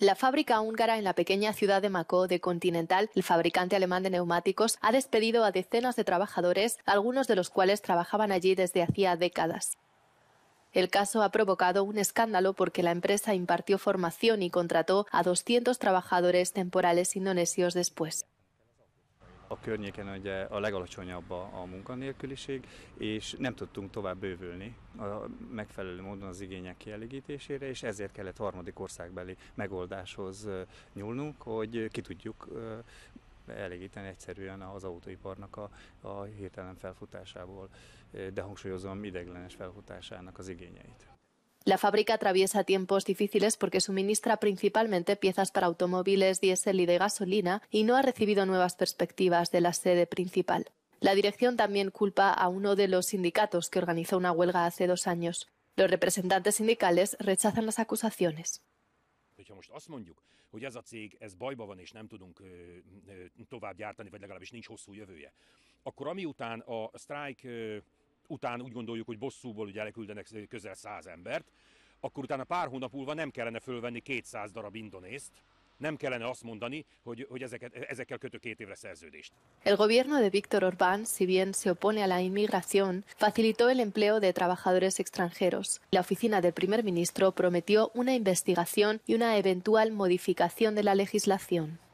La fábrica húngara en la pequeña ciudad de Macó de Continental, el fabricante alemán de neumáticos, ha despedido a decenas de trabajadores, algunos de los cuales trabajaban allí desde hacía décadas. El caso ha provocado un escándalo porque la empresa impartió formación y contrató a 200 trabajadores temporales indonesios después. a környéken ugye a legalacsonyabb a, a munkanélküliség, és nem tudtunk tovább bővülni a megfelelő módon az igények kielégítésére, és ezért kellett harmadik országbeli megoldáshoz nyúlnunk, hogy ki tudjuk elégíteni egyszerűen az autóiparnak a, a hirtelen felfutásából, de hangsúlyozom ideglenes felfutásának az igényeit. La fábrica atraviesa tiempos difíciles porque suministra principalmente piezas para automóviles diésel y de gasolina y no ha recibido nuevas perspectivas de la sede principal. La dirección también culpa a uno de los sindicatos que organizó una huelga hace dos años. Los representantes sindicales rechazan las acusaciones után úgy gondoljuk, hogy bosszúból ugye elküldenek közel 100 embert, akkor utána pár hónap múlva nem kellene fölvenni 200 darab indonészt, nem kellene azt mondani, hogy, hogy ezeket, ezekkel kötök két évre szerződést. El gobierno de Víctor Orbán, si bien se opone a la inmigración, facilitó el empleo de trabajadores extranjeros. La oficina del primer ministro prometió una investigación y una eventual modificación de la legislación.